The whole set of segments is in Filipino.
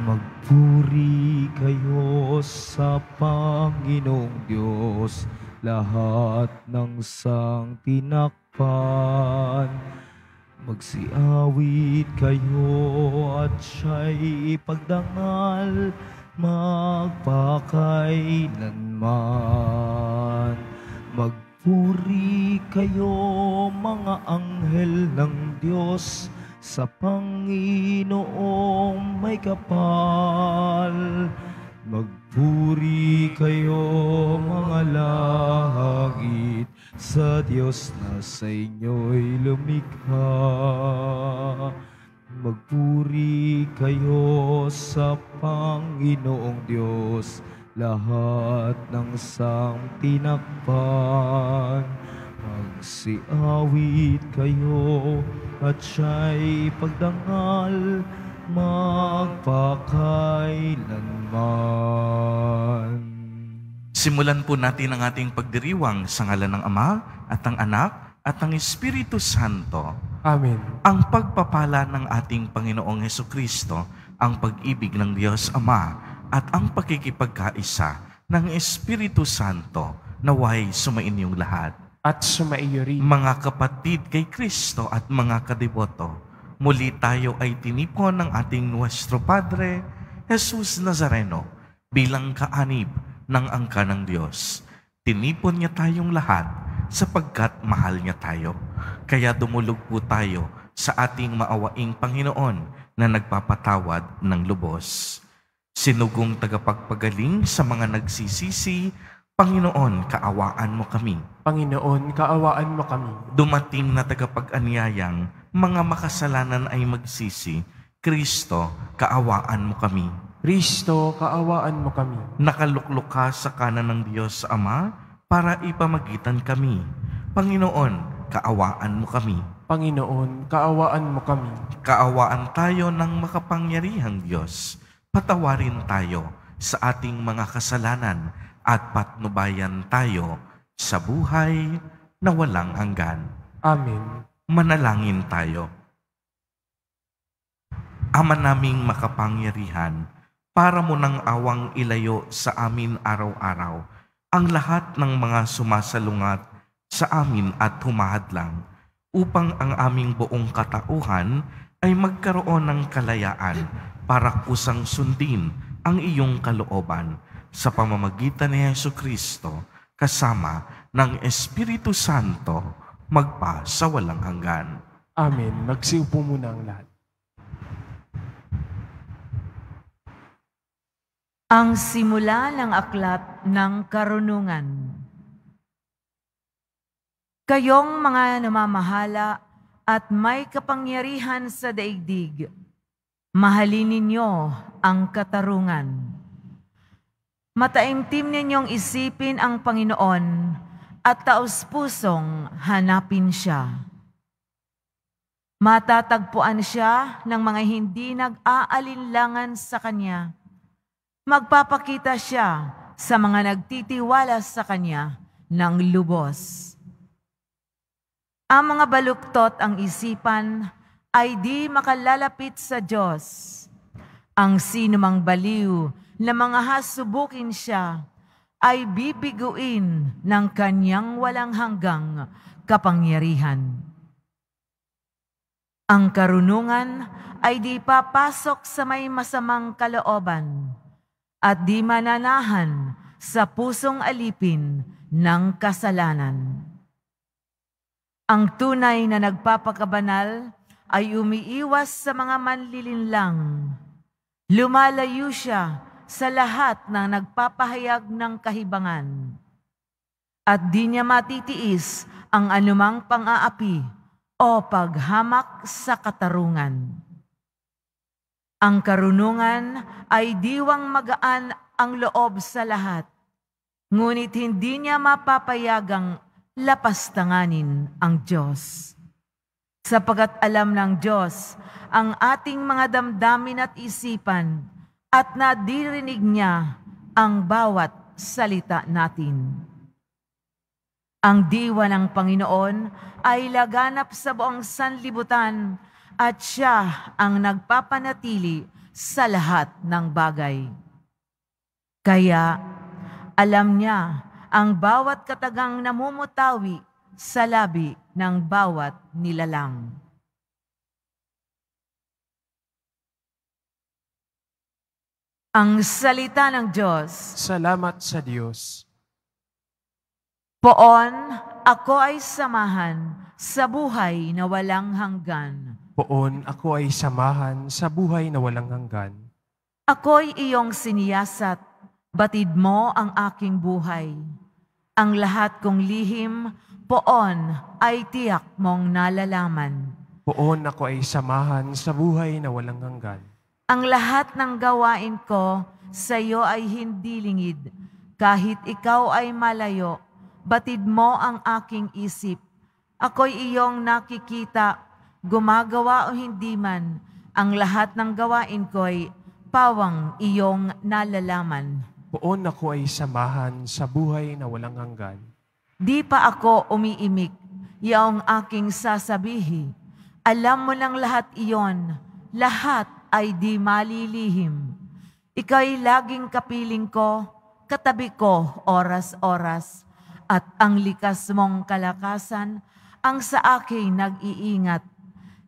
Magpuri kayo sa Panginoong Diyos, lahat ng sang tinakpan. Magsiawit kayo at siya'y ipagdangal, magpakailanman. Magpuri kayo mga anghel ng Diyos, sa Panginoong may kapal. Magpuri kayo mga langit sa Diyos na sa inyo'y lumikha. Magpuri kayo sa Panginoong Diyos lahat ng sang tinakpan Magsiawit kayo at siya'y pagdangal magpakailanman. Simulan po natin ang ating pagdiriwang sa ngalan ng Ama at ang Anak at ang Espiritu Santo. Amen. Ang pagpapala ng ating Panginoong Heso Kristo, ang pag-ibig ng Diyos Ama at ang pakikipagkaisa ng Espiritu Santo naway sumain yung lahat at sumaiyo rin. Mga kapatid kay Kristo at mga kadiboto, muli tayo ay tinipon ng ating Nuestro Padre, Jesus Nazareno, bilang kaanib ng angka ng Diyos. Tinipon niya tayong lahat sapagkat mahal niya tayo. Kaya dumulog po tayo sa ating maawaing Panginoon na nagpapatawad ng lubos. Sinugong tagapagpagaling sa mga nagsisisi Panginoon, kaawaan mo kami. Panginoon, kaawaan mo kami. Dumating na tagapag-anyayang, mga makasalanan ay magsisi. Kristo, kaawaan mo kami. Kristo, kaawaan mo kami. Nakaluklok ka sa kanan ng Diyos Ama para ipamagitan kami. Panginoon, kaawaan mo kami. Panginoon, kaawaan mo kami. Kaawaan tayo ng makapangyarihang Diyos. Patawarin tayo sa ating mga kasalanan at patnubayan tayo sa buhay na walang hanggan. Amen. Manalangin tayo. Ama naming makapangyarihan, para mo nang awang ilayo sa amin araw-araw ang lahat ng mga sumasalungat sa amin at humahadlang upang ang aming buong katauhan ay magkaroon ng kalayaan para kusang sundin ang iyong kalooban sa pamamagitan ni Yesu Kristo kasama ng Espiritu Santo magpa sa walang hanggan. Amen. Magsiupo muna ang lahat. Ang simula ng aklat ng karunungan. Kayong mga namamahala at may kapangyarihan sa daigdig, mahalin ninyo ang katarungan Mataimtim ninyong isipin ang Panginoon at taus-pusong hanapin siya. Matatagpuan siya ng mga hindi nag-aalinlangan sa Kanya. Magpapakita siya sa mga nagtitiwala sa Kanya ng lubos. Ang mga baluktot ang isipan ay di makalalapit sa Diyos. Ang sinumang baliw na mga hasubukin siya ay bibiguin ng kanyang walang hanggang kapangyarihan. Ang karunungan ay di papasok sa may masamang kalooban at di mananahan sa pusong alipin ng kasalanan. Ang tunay na nagpapakabanal ay umiiwas sa mga manlilinlang. Lumalayo siya sa lahat ng nagpapahayag ng kahibangan. At di niya matitiis ang anumang pang-aapi o paghamak sa katarungan. Ang karunungan ay diwang magaan ang loob sa lahat, ngunit hindi niya mapapayagang lapastanganin ang Diyos. Sapagat alam ng Diyos ang ating mga damdamin at isipan, at nadirinig niya ang bawat salita natin. Ang diwa ng Panginoon ay laganap sa buong sanlibutan at siya ang nagpapanatili sa lahat ng bagay. Kaya alam niya ang bawat katagang namumutawi sa labi ng bawat nilalang. Ang salita ng Diyos. Salamat sa Diyos. Poon, ako ay samahan sa buhay na walang hanggan. Poon, ako ay samahan sa buhay na walang hanggan. Ako'y iyong siniyasat, batid mo ang aking buhay. Ang lahat kong lihim, poon ay tiyak mong nalalaman. Poon ako ay samahan sa buhay na walang hanggan. Ang lahat ng gawain ko sa iyo ay hindi lingid. Kahit ikaw ay malayo, batid mo ang aking isip. Ako'y iyong nakikita, gumagawa o hindi man, ang lahat ng gawain ko'y pawang iyong nalalaman. Buon ako ay samahan sa buhay na walang hanggan. Di pa ako umiimik, iyong aking sasabihi. Alam mo lang lahat iyon lahat ay di malilihim. Ika'y laging kapiling ko, katabi ko oras-oras, at ang likas mong kalakasan ang sa akin nag-iingat.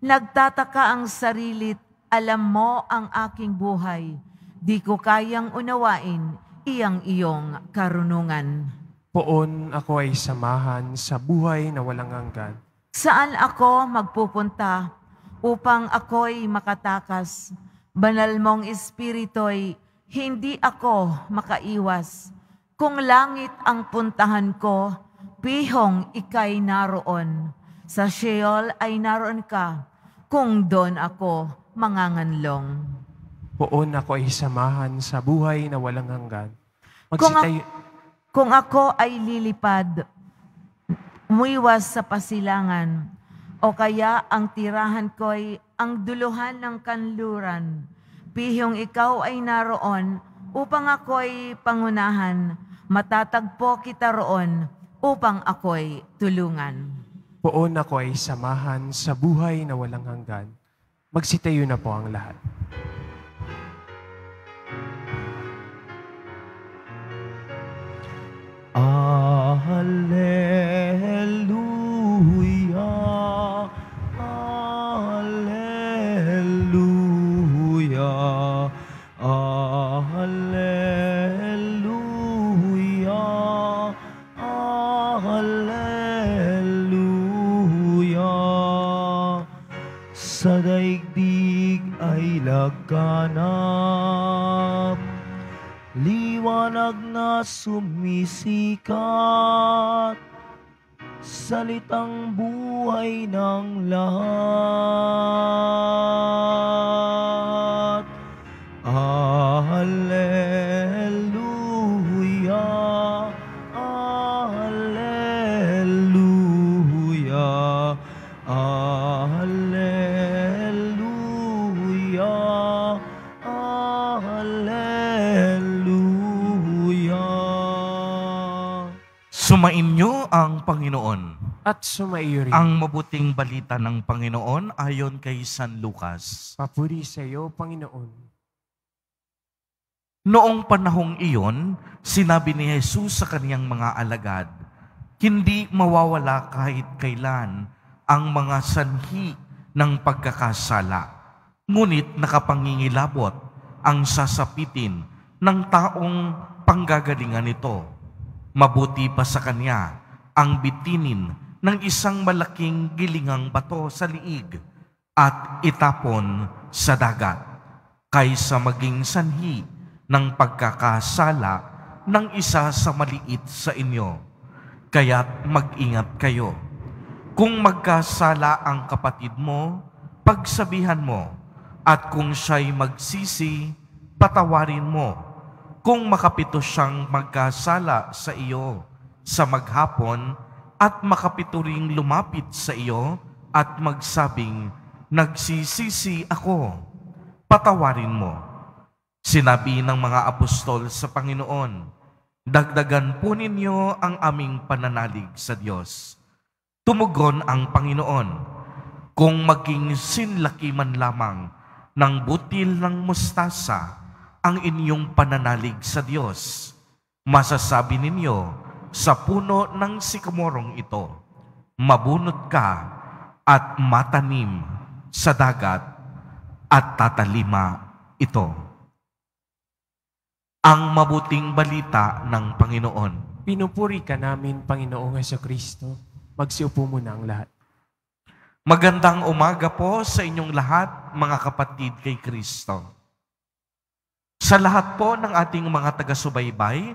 Nagtataka ang sarilit, alam mo ang aking buhay. Di ko kayang unawain iyang iyong karunungan. Poon ako ay samahan sa buhay na walang hanggan. Saan ako magpupunta? upang ako'y makatakas. Banal mong Espirito'y hindi ako makaiwas. Kung langit ang puntahan ko, pihong ikay naroon. Sa Sheol ay naroon ka, kung doon ako manganganlong. Poon ako ay samahan sa buhay na walang hanggan. Kung, kung ako ay lilipad, muiwas sa pasilangan, o kaya ang tirahan ko'y ang duluhan ng kanluran. Pihong ikaw ay naroon upang ako'y pangunahan. Matatagpo kita roon upang ako'y tulungan. Poon ako ay samahan sa buhay na walang hanggan. Magsitayo na po ang lahat. ang mabuting balita ng Panginoon ayon kay San Lucas. Papuri sa iyo, Panginoon. Noong panahong iyon, sinabi ni Jesus sa kaniyang mga alagad, hindi mawawala kahit kailan ang mga sanhi ng pagkakasala. Ngunit nakapangingilabot ang sasapitin ng taong panggagalingan nito. Mabuti pa sa kanya ang bitinin ng isang malaking gilingang bato sa liig at itapon sa dagat kaysa maging sanhi ng pagkakasala ng isa sa maliit sa inyo. Kaya't mag-ingat kayo. Kung magkasala ang kapatid mo, pagsabihan mo, at kung siya'y magsisi, patawarin mo. Kung makapito siyang magkasala sa iyo sa maghapon, at makapituring lumapit sa iyo at magsabing, Nagsisisi ako, patawarin mo. Sinabi ng mga apostol sa Panginoon, Dagdagan po ninyo ang aming pananalig sa Diyos. Tumugon ang Panginoon, kung maging sinlaki man lamang ng butil ng mustasa ang inyong pananalig sa Diyos, masasabi ninyo, sa puno ng sikamorong ito. Mabunot ka at matanim sa dagat at tatalima ito. Ang mabuting balita ng Panginoon. Pinupuri ka namin, Panginoong Heso Kristo. Magsiupo muna ang lahat. Magandang umaga po sa inyong lahat, mga kapatid kay Kristo. Sa lahat po ng ating mga taga-subaybay,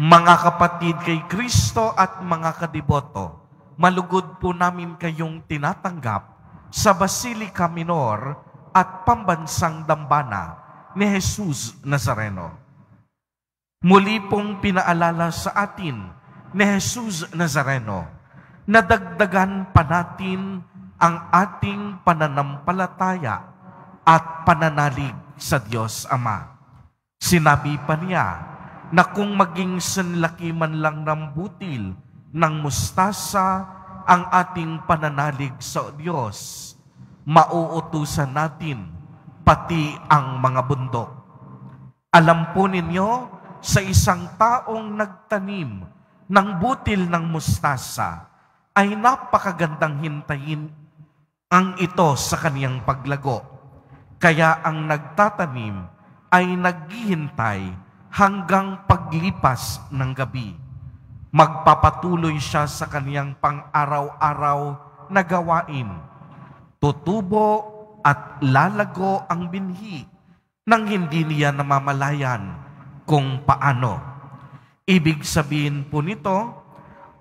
Mga kapatid kay Kristo at mga kadiboto, malugod po namin kayong tinatanggap sa Basilica Minor at Pambansang Dambana ni Jesus Nazareno. Muli pong pinaalala sa atin ni Jesus Nazareno na dagdagan pa natin ang ating pananampalataya at pananalig sa Diyos Ama. Sinabi pa niya, na kung maging sanlaki man lang ng butil ng mustasa ang ating pananalig sa Diyos, mauutusan natin pati ang mga bundok. Alam po ninyo, sa isang taong nagtanim ng butil ng mustasa, ay napakagandang hintayin ang ito sa kaniyang paglago. Kaya ang nagtatanim ay naghihintay hanggang paglipas ng gabi. Magpapatuloy siya sa kaniyang pang-araw-araw na gawain. Tutubo at lalago ang binhi nang hindi niya namamalayan kung paano. Ibig sabihin po nito,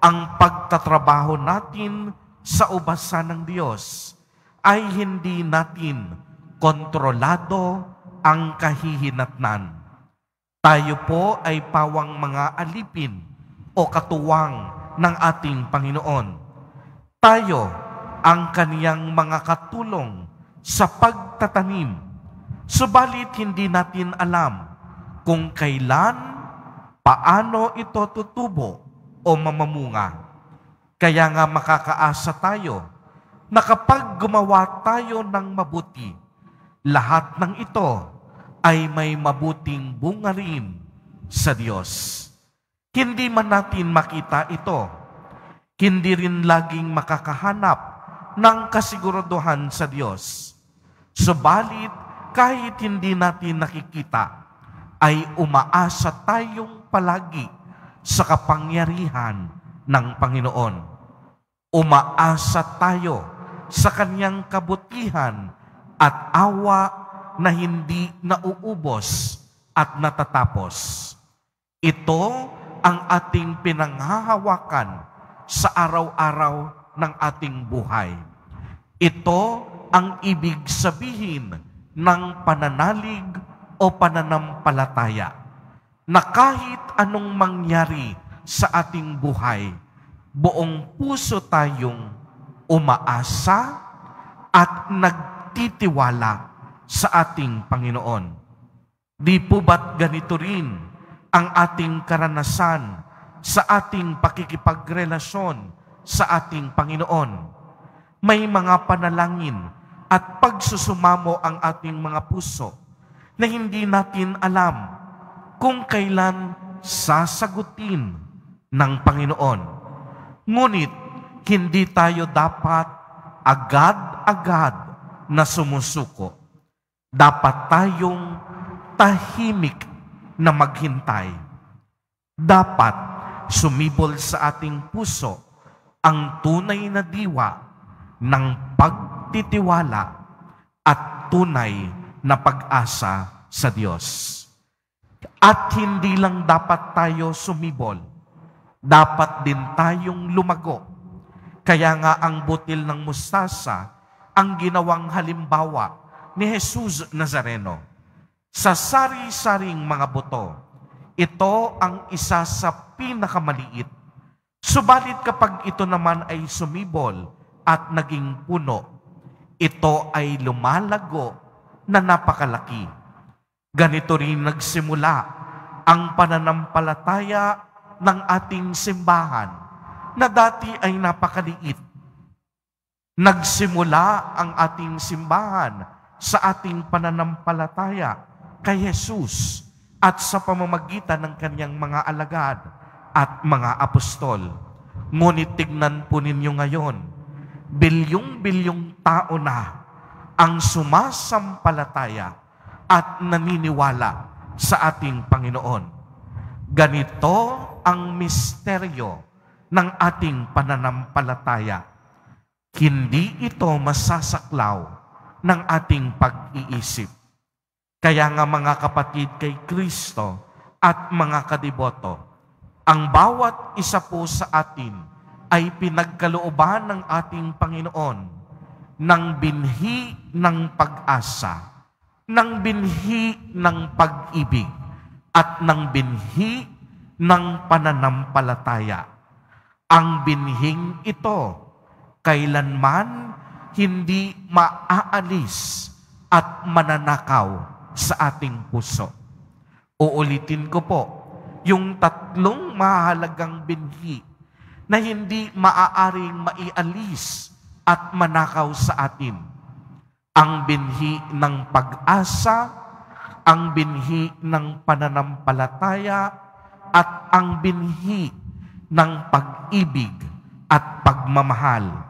ang pagtatrabaho natin sa ubasan ng Diyos ay hindi natin kontrolado ang kahihinatnan tayo po ay pawang mga alipin o katuwang ng ating Panginoon. Tayo ang kaniyang mga katulong sa pagtatanim. Subalit hindi natin alam kung kailan, paano ito tutubo o mamamunga. Kaya nga makakaasa tayo na kapag gumawa tayo ng mabuti, lahat ng ito ay may mabuting bunga rin sa Diyos. Hindi man natin makita ito, hindi rin laging makakahanap ng kasiguraduhan sa Diyos. Subalit, kahit hindi natin nakikita, ay umaasa tayong palagi sa kapangyarihan ng Panginoon. Umaasa tayo sa Kanyang kabutihan at awa na hindi nauubos at natatapos. Ito ang ating pinanghahawakan sa araw-araw ng ating buhay. Ito ang ibig sabihin ng pananalig o pananampalataya na kahit anong mangyari sa ating buhay, buong puso tayong umaasa at nagtitiwala sa ating Panginoon. Di po ba't ganito rin ang ating karanasan sa ating pakikipagrelasyon sa ating Panginoon? May mga panalangin at pagsusumamo ang ating mga puso na hindi natin alam kung kailan sasagutin ng Panginoon. Ngunit hindi tayo dapat agad-agad na sumusuko dapat tayong tahimik na maghintay. Dapat sumibol sa ating puso ang tunay na diwa ng pagtitiwala at tunay na pag-asa sa Diyos. At hindi lang dapat tayo sumibol, dapat din tayong lumago. Kaya nga ang butil ng mustasa ang ginawang halimbawa ni Jesus Nazareno sa sari-saring mga buto. Ito ang isa sa pinakamaliit. Subalit kapag ito naman ay sumibol at naging puno, ito ay lumalago na napakalaki. Ganito rin nagsimula ang pananampalataya ng ating simbahan na dati ay napakaliit. Nagsimula ang ating simbahan sa ating pananampalataya kay Jesus at sa pamamagitan ng kanyang mga alagad at mga apostol. Ngunit tignan po ninyo ngayon, bilyong-bilyong tao na ang sumasampalataya at naniniwala sa ating Panginoon. Ganito ang misteryo ng ating pananampalataya. Hindi ito masasaklaw ng ating pag-iisip. Kaya nga mga kapatid kay Kristo at mga kadiboto, ang bawat isa po sa atin ay pinagkalooban ng ating Panginoon ng binhi ng pag-asa, ng binhi ng pag-ibig, at ng binhi ng pananampalataya. Ang binhing ito kailanman hindi maaalis at mananakaw sa ating puso. Uulitin ko po, yung tatlong mahalagang binhi na hindi maaaring maialis at manakaw sa atin. Ang binhi ng pag-asa, ang binhi ng pananampalataya, at ang binhi ng pag-ibig at pagmamahal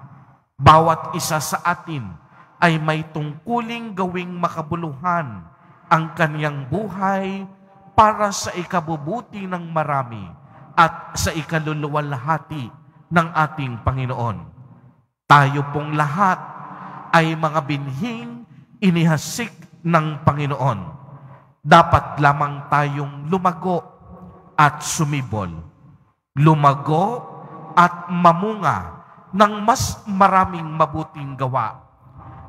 bawat isa sa atin ay may tungkuling gawing makabuluhan ang kaniyang buhay para sa ikabubuti ng marami at sa ikaluluwalhati ng ating Panginoon. Tayo pong lahat ay mga binhing inihasik ng Panginoon. Dapat lamang tayong lumago at sumibol. Lumago at mamunga ng mas maraming mabuting gawa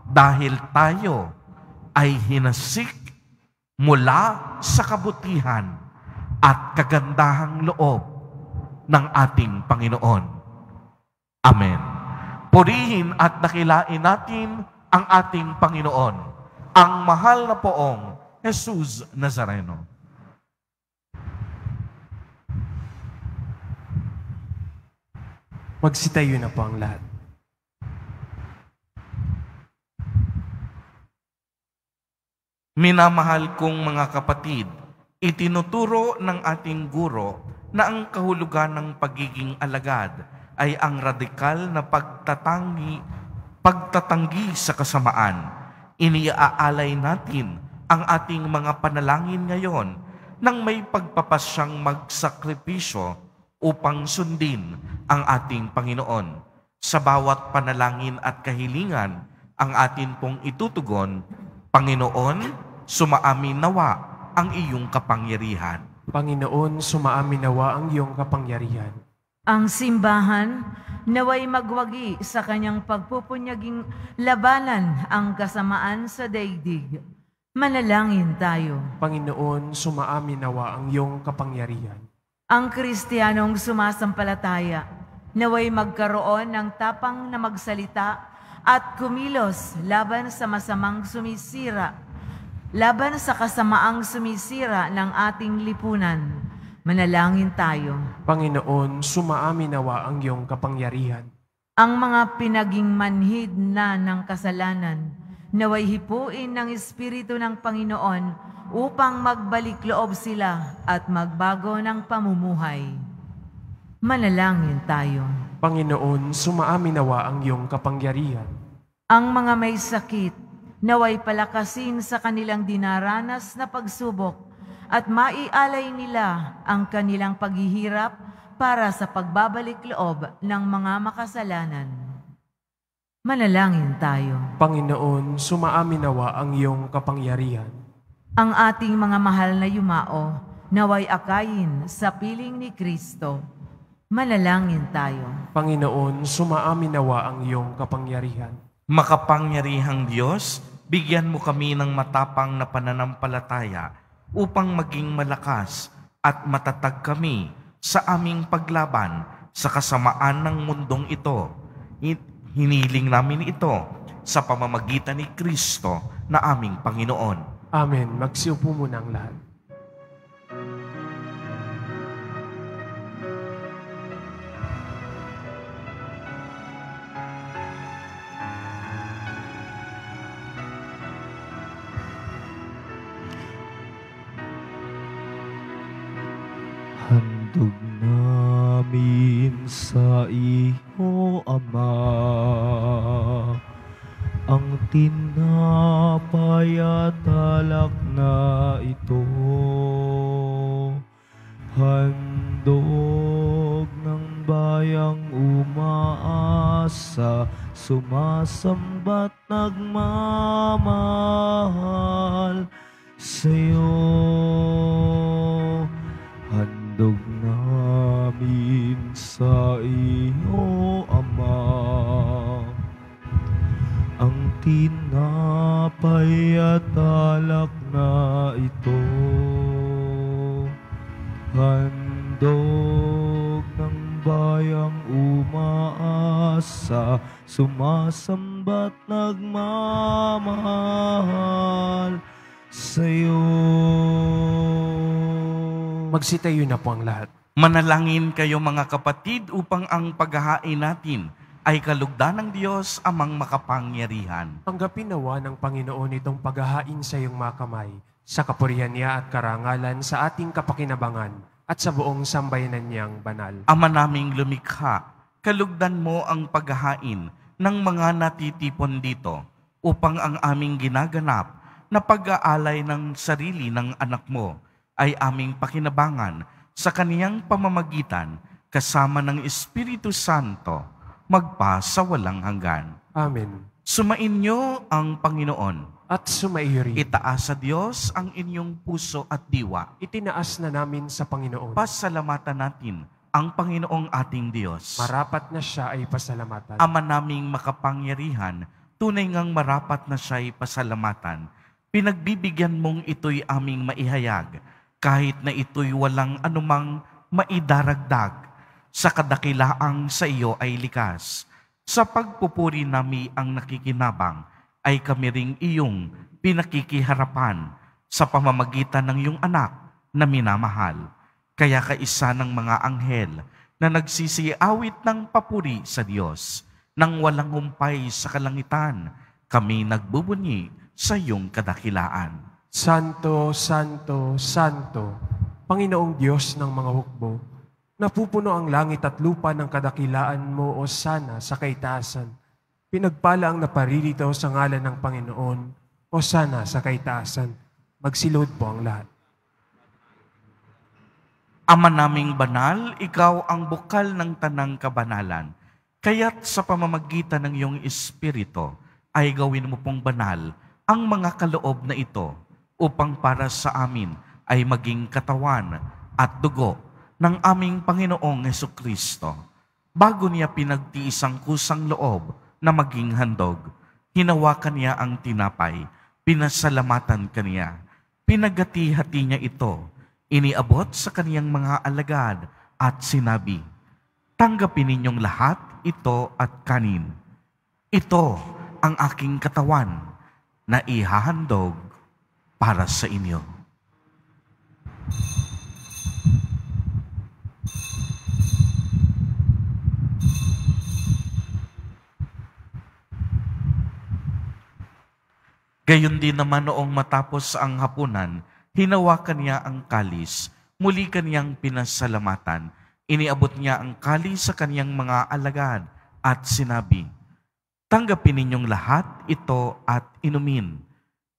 dahil tayo ay hinasik mula sa kabutihan at kagandahang loob ng ating Panginoon. Amen. Purihin at nakilain natin ang ating Panginoon, ang mahal na poong Jesus Nazareno. Magsitayo na po ang lahat. Minamahal kong mga kapatid, itinuturo ng ating guro na ang kahulugan ng pagiging alagad ay ang radikal na pagtatangi, pagtatanggi sa kasamaan. Iniaalay natin ang ating mga panalangin ngayon nang may pagpapasyang magsakripisyo upang sundin ang ating Panginoon. Sa bawat panalangin at kahilingan, ang atin pong itutugon, Panginoon, sumaamin nawa ang iyong kapangyarihan. Panginoon, sumaamin nawa ang iyong kapangyarihan. Ang simbahan naway magwagi sa kanyang pagpupunyaging labanan ang kasamaan sa daigdig. Manalangin tayo. Panginoon, sumaamin nawa ang iyong kapangyarihan. Ang Kristiyanong sumasampalataya naway magkaroon ng tapang na magsalita at kumilos laban sa masamang sumisira, laban sa kasamaang sumisira ng ating lipunan. Manalangin tayo. Panginoon, sumaamin nawa ang iyong kapangyarihan. Ang mga pinaging manhid na ng kasalanan, naway hipuin ng Espiritu ng Panginoon upang magbalik loob sila at magbago ng pamumuhay. Manalangin tayo. Panginoon, sumaamin nawa ang iyong kapangyarihan. Ang mga may sakit, naway palakasin sa kanilang dinaranas na pagsubok at maialay nila ang kanilang paghihirap para sa pagbabalik loob ng mga makasalanan. Manalangin tayo. Panginoon, sumaamin nawa ang iyong kapangyarihan. Ang ating mga mahal na yumao, naway akayin sa piling ni Kristo. Manalangin tayo. Panginoon, sumaamin nawa ang iyong kapangyarihan. Makapangyarihang Diyos, bigyan mo kami ng matapang na pananampalataya upang maging malakas at matatag kami sa aming paglaban sa kasamaan ng mundong ito. Hiniling namin ito sa pamamagitan ni Kristo na aming Panginoon. Amen. Magsiupo muna ang lahat. Handog namin sa iyo, Ama, ang tin somebody Magsitayo na po ang lahat. Manalangin kayo mga kapatid upang ang paghahain natin ay kalugdan ng Diyos amang makapangyarihan. Tanggapin nawa ng Panginoon itong paghahain sa iyong mga kamay, sa kapurihan niya at karangalan sa ating kapakinabangan at sa buong sambayanan niyang banal. Ama naming lumikha, kalugdan mo ang paghahain ng mga natitipon dito upang ang aming ginaganap na pag-aalay ng sarili ng anak mo ay aming pakinabangan sa kaniyang pamamagitan kasama ng Espiritu Santo magpa sa walang hanggan. Amen. Sumainyo ang Panginoon. At sumaiyo rin. Itaas sa Diyos ang inyong puso at diwa. Itinaas na namin sa Panginoon. Pasalamatan natin ang Panginoong ating Diyos. Marapat na siya ay pasalamatan. Ama naming makapangyarihan, tunay ngang marapat na siya ay pasalamatan. Pinagbibigyan mong ito'y aming maihayag kahit na ito'y walang anumang maidaragdag sa kadakilaang sa iyo ay likas. Sa pagpupuri nami ang nakikinabang ay kami ring iyong pinakikiharapan sa pamamagitan ng iyong anak na minamahal. Kaya kaisa ng mga anghel na nagsisiawit ng papuri sa Diyos nang walang humpay sa kalangitan, kami nagbubunyi sa iyong kadakilaan. Santo, Santo, Santo, Panginoong Diyos ng mga hukbo, napupuno ang langit at lupa ng kadakilaan mo o sana sa kaitaasan. Pinagpala ang naparirito sa ngalan ng Panginoon o sana sa kaitaasan. Magsilod po ang lahat. Ama naming banal, ikaw ang bukal ng tanang kabanalan. Kaya't sa pamamagitan ng iyong espirito ay gawin mo pong banal ang mga kaloob na ito upang para sa amin ay maging katawan at dugo ng aming Panginoong Heso Kristo. Bago niya pinagtiisang kusang loob na maging handog, hinawakan niya ang tinapay, pinasalamatan kaniya, pinagati-hati niya ito, iniabot sa kaniyang mga alagad at sinabi, Tanggapin ninyong lahat ito at kanin. Ito ang aking katawan na ihahandog para sa inyo. Gayon din naman noong matapos ang hapunan, hinawakan niya ang kalis, muli kaniyang pinasalamatan, iniabot niya ang kalis sa kaniyang mga alagad at sinabi, Tanggapin ninyong lahat ito at inumin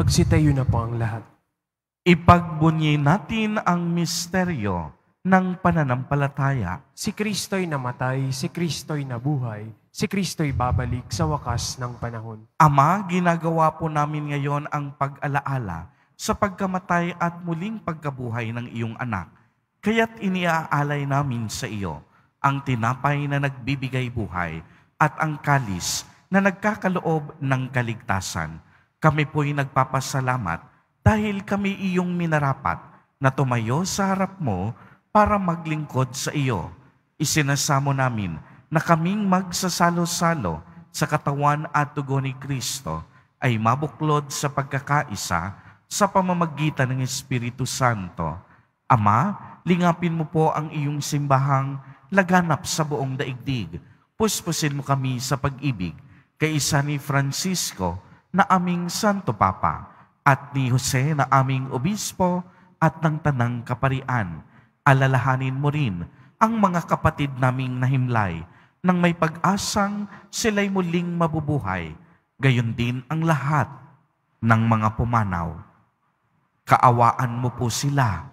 magsitayo na po ang lahat. Ipagbunyi natin ang misteryo ng pananampalataya. Si Kristo'y namatay, si Kristo'y nabuhay, si Kristo'y babalik sa wakas ng panahon. Ama, ginagawa po namin ngayon ang pag-alaala sa pagkamatay at muling pagkabuhay ng iyong anak. Kaya't iniaalay namin sa iyo ang tinapay na nagbibigay buhay at ang kalis na nagkakaloob ng kaligtasan kami po'y nagpapasalamat dahil kami iyong minarapat na tumayo sa harap mo para maglingkod sa iyo. Isinasamo namin na kaming magsasalo-salo sa katawan at tugo ni Kristo ay mabuklod sa pagkakaisa sa pamamagitan ng Espiritu Santo. Ama, lingapin mo po ang iyong simbahang laganap sa buong daigdig. Puspusin mo kami sa pag-ibig kay isa ni Francisco, na aming Santo Papa at ni Jose na aming Obispo at ng Tanang Kaparian. Alalahanin mo rin ang mga kapatid naming nahimlay nang may pag-asang sila'y muling mabubuhay. Gayon din ang lahat ng mga pumanaw. Kaawaan mo po sila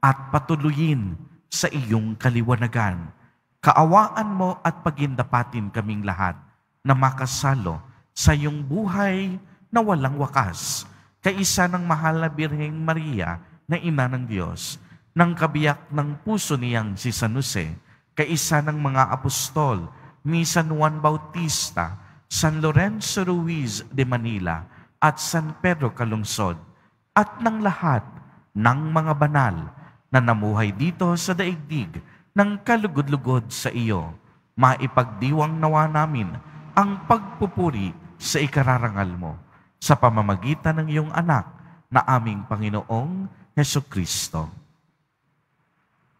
at patuloyin sa iyong kaliwanagan. Kaawaan mo at pagindapatin kaming lahat na makasalo sa iyong buhay na walang wakas Kaisa ng mahal na Birheng Maria na Ina ng Diyos, ng kabiyak ng puso niyang si San Jose, kaisa ng mga apostol ni San Juan Bautista, San Lorenzo Ruiz de Manila at San Pedro Calungsod, at ng lahat ng mga banal na namuhay dito sa daigdig ng kalugod-lugod sa iyo, maipagdiwang nawa namin ang pagpupuri sa ikararangal mo sa pamamagitan ng iyong anak na aming Panginoong Heso Kristo.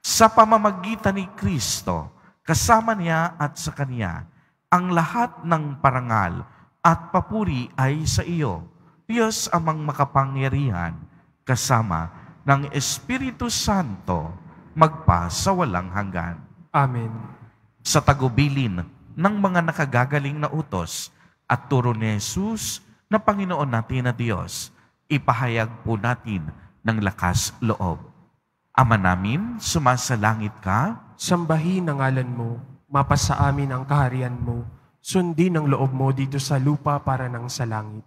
Sa pamamagitan ni Kristo, kasama niya at sa Kanya, ang lahat ng parangal at papuri ay sa iyo, Diyos amang makapangyarihan, kasama ng Espiritu Santo, magpa sa walang hanggan. Amen. Sa tagubilin ng mga nakagagaling na utos, at turo ni Jesus na Panginoon natin na Diyos, ipahayag po natin ng lakas loob. Ama namin, sumasalangit ka. Sambahin ang ngalan mo, mapasa amin ang kaharian mo, sundin ang loob mo dito sa lupa para ng sa langit.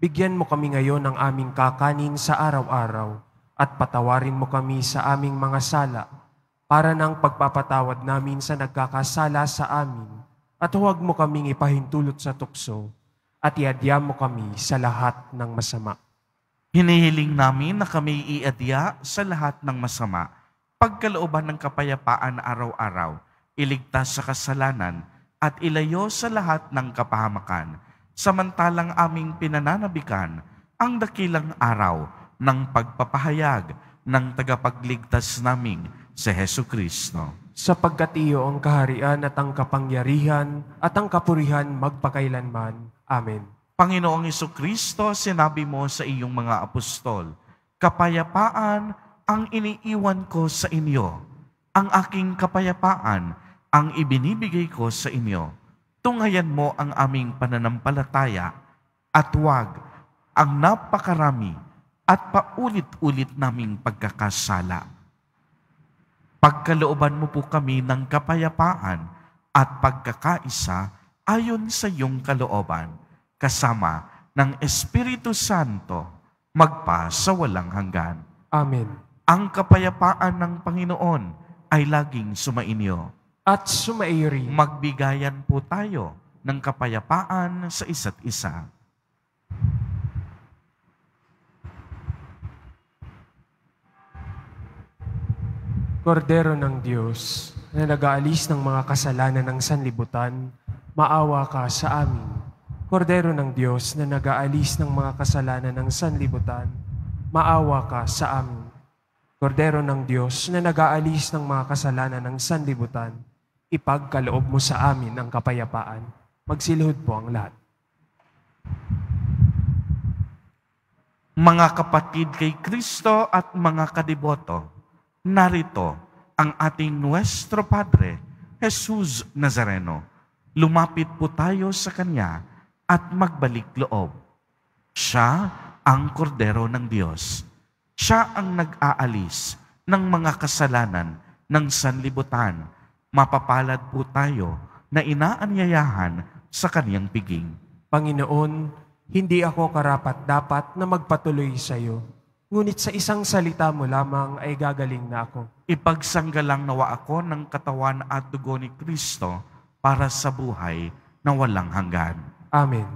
Bigyan mo kami ngayon ng aming kakanin sa araw-araw at patawarin mo kami sa aming mga sala para ng pagpapatawad namin sa nagkakasala sa amin at huwag mo kaming ipahintulot sa tukso at iadya mo kami sa lahat ng masama. Hinihiling namin na kami iadya sa lahat ng masama, pagkalooban ng kapayapaan araw-araw, iligtas sa kasalanan, at ilayo sa lahat ng kapahamakan, samantalang aming pinananabikan ang dakilang araw ng pagpapahayag ng tagapagligtas naming si Heso Kristo sapagkat iyo ang kaharian at ang kapangyarihan at ang kapurihan magpakailanman. Amen. Panginoong Iso Kristo, sinabi mo sa iyong mga apostol, Kapayapaan ang iniiwan ko sa inyo, ang aking kapayapaan ang ibinibigay ko sa inyo. Tungayan mo ang aming pananampalataya at wag ang napakarami at paulit-ulit naming pagkakasala Pagkalooban mo po kami ng kapayapaan at pagkakaisa ayon sa iyong kalooban, kasama ng Espiritu Santo magpa sa walang hanggan. Amen. Ang kapayapaan ng Panginoon ay laging sumainyo. At sumairin. Magbigayan po tayo ng kapayapaan sa isa't isa. Kordero ng Diyos na nag-aalis ng mga kasalanan ng sanlibutan, maawa ka sa amin. Kordero ng Diyos na nag-aalis ng mga kasalanan ng sanlibutan, maawa ka sa amin. Kordero ng Diyos na nag-aalis ng mga kasalanan ng sanlibutan, ipagkaloob mo sa amin ang kapayapaan. Magsilhod po ang lahat. Mga kapatid kay Kristo at mga kadiboto, narito ang ating Nuestro Padre, Jesus Nazareno. Lumapit po tayo sa Kanya at magbalik loob. Siya ang kordero ng Diyos. Siya ang nag-aalis ng mga kasalanan ng sanlibutan. Mapapalad po tayo na inaanyayahan sa Kanyang piging. Panginoon, hindi ako karapat-dapat na magpatuloy sa iyo. Ngunit sa isang salita mo lamang ay gagaling na ako. Ipagsanggalang nawa ako ng katawan at dugo ni Kristo para sa buhay na walang hanggan. Amen.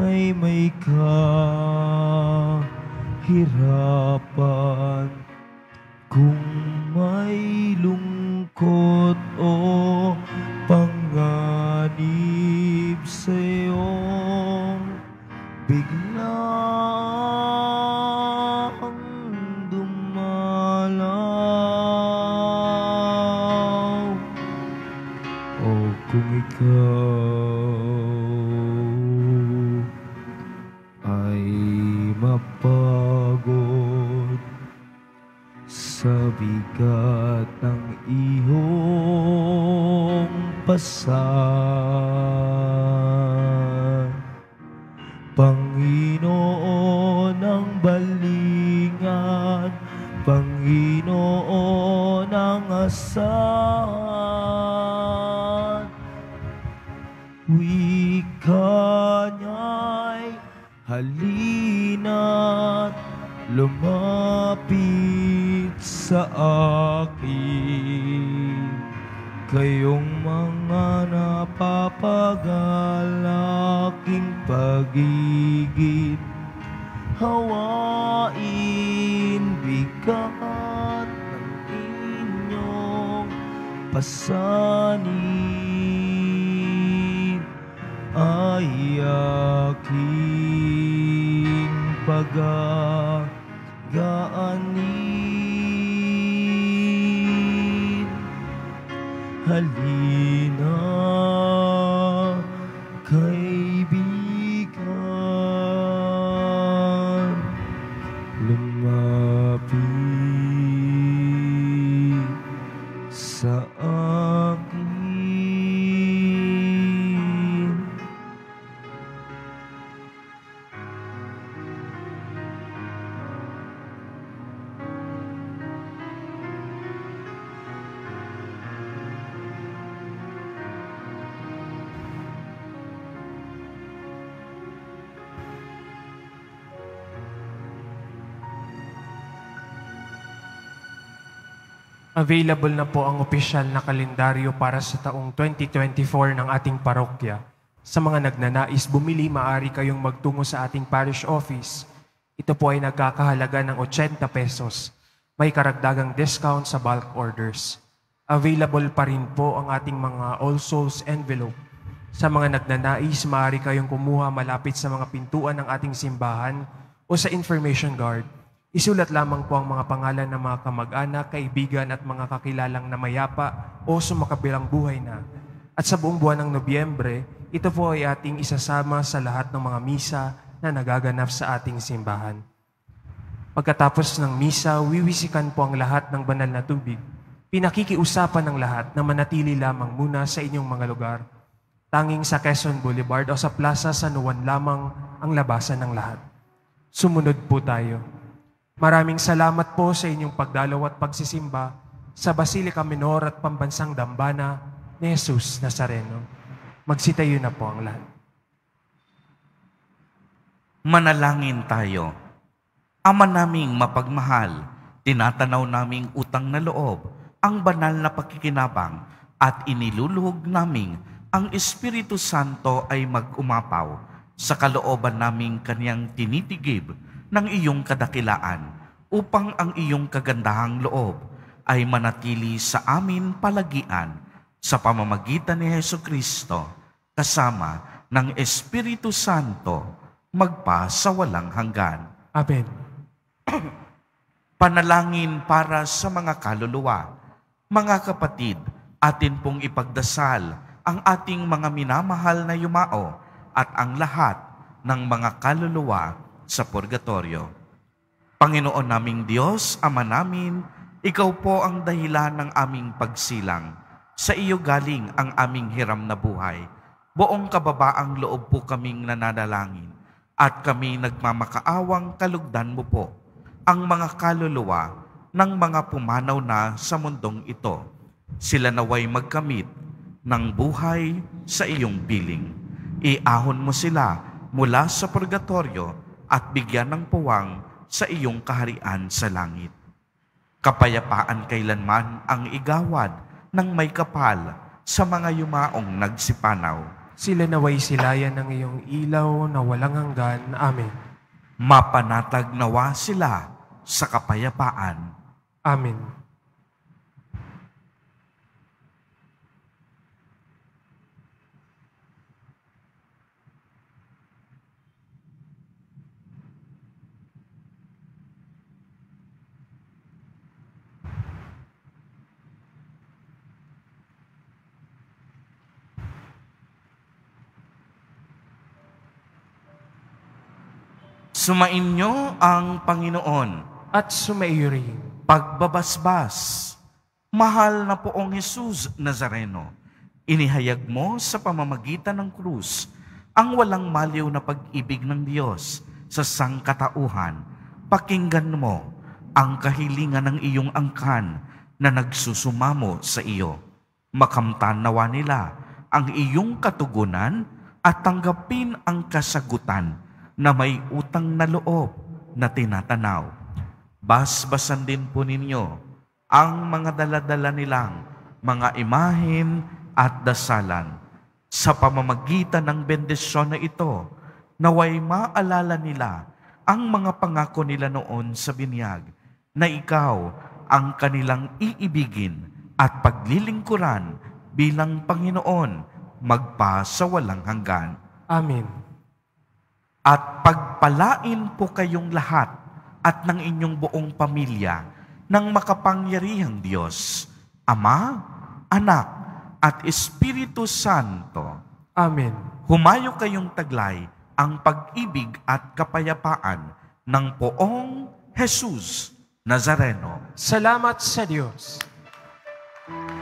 ay may kahirapan higit hawain bigat ng inyong pasanin ay aking pagagaanin halina Available na po ang opisyal na kalendaryo para sa taong 2024 ng ating parokya. Sa mga nagnanais bumili, maaari kayong magtungo sa ating parish office. Ito po ay nagkakahalaga ng 80 pesos. May karagdagang discount sa bulk orders. Available pa rin po ang ating mga All Souls envelope. Sa mga nagnanais, maaari kayong kumuha malapit sa mga pintuan ng ating simbahan o sa information guard Isulat lamang po ang mga pangalan ng mga kamag-anak, kaibigan at mga kakilalang na mayapa o sumakabilang buhay na. At sa buong buwan ng Nobyembre, ito po ay ating isasama sa lahat ng mga misa na nagaganap sa ating simbahan. Pagkatapos ng misa, wiwisikan po ang lahat ng banal na tubig. Pinakikiusapan ng lahat na manatili lamang muna sa inyong mga lugar. Tanging sa Quezon Boulevard o sa Plaza San Juan lamang ang labasan ng lahat. Sumunod po tayo. Maraming salamat po sa inyong pagdalaw at pagsisimba sa Basilica Minor at Pambansang Dambana ni Jesus Nazareno. Magsitayo na po ang lahat. Manalangin tayo. Ama naming mapagmahal, tinatanaw naming utang na loob, ang banal na pakikinabang, at iniluluhog naming ang Espiritu Santo ay mag-umapaw sa kalooban naming kaniyang tinitigib ng iyong kadakilaan upang ang iyong kagandahang loob ay manatili sa amin palagian sa pamamagitan ni Heso Kristo kasama ng Espiritu Santo magpa sa walang hanggan. Amen. Panalangin para sa mga kaluluwa. Mga kapatid, atin pong ipagdasal ang ating mga minamahal na yumao at ang lahat ng mga kaluluwa sa purgatorio. Panginoon naming Diyos, Ama namin, Ikaw po ang dahilan ng aming pagsilang. Sa iyo galing ang aming hiram na buhay. Buong kababaang loob po kaming nananalangin at kami nagmamakaawang kalugdan mo po ang mga kaluluwa ng mga pumanaw na sa mundong ito. Sila naway magkamit ng buhay sa iyong piling. Iahon mo sila mula sa purgatorio at bigyan ng puwang sa iyong kaharian sa langit. Kapayapaan kailanman ang igawad ng may kapal sa mga yumaong nagsipanaw. Sila naway silayan ng iyong ilaw na walang hanggan. Amen. Mapanatag nawa sila sa kapayapaan. Amen. Sumainyo ang Panginoon at sumaiyo rin. Pagbabasbas, mahal na poong Jesus Nazareno, inihayag mo sa pamamagitan ng krus ang walang maliw na pag-ibig ng Diyos sa sangkatauhan. Pakinggan mo ang kahilingan ng iyong angkan na nagsusumamo sa iyo. Makamtan nawa nila ang iyong katugunan at tanggapin ang kasagutan na may utang na loob na tinatanaw. Basbasan din po ninyo ang mga daladala nilang mga imahin at dasalan sa pamamagitan ng bendisyon na ito naway maalala nila ang mga pangako nila noon sa binyag na ikaw ang kanilang iibigin at paglilingkuran bilang Panginoon magpa sa walang hanggan. Amen. At pagpalain po kayong lahat at ng inyong buong pamilya ng makapangyarihang Diyos, Ama, Anak, at Espiritu Santo. Amen. Humayo kayong taglay ang pag-ibig at kapayapaan ng poong Jesus Nazareno. Salamat sa Diyos. Thank you.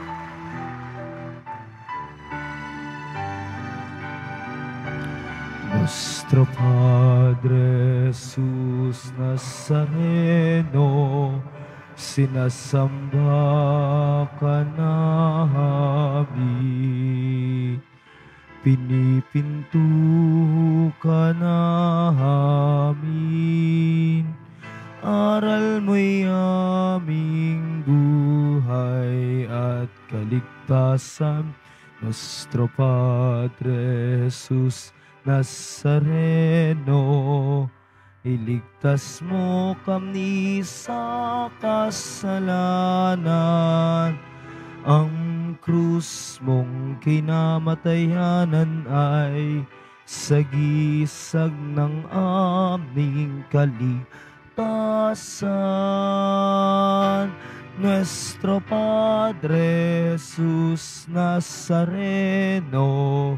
Nuestro Padre Jesus Nazareno, sinasamba ka namin. Pinipinto ka namin, aral mo'y aming buhay at kaligtasan. Nuestro Padre Jesus Nazareno, Nazareno, iligtas mo kami sa kasalanan. Ang krus mong kinamatayanan ay sagisag ng aming kaligtasan. Nuestro Padre Jesus Nazareno,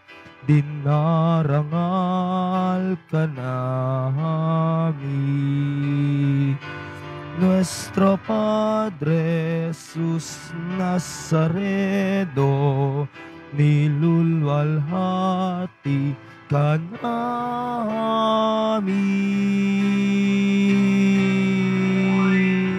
dinarangal ka namin. Nuestro Padre Jesus Nazaredo, nilulwalhati ka namin.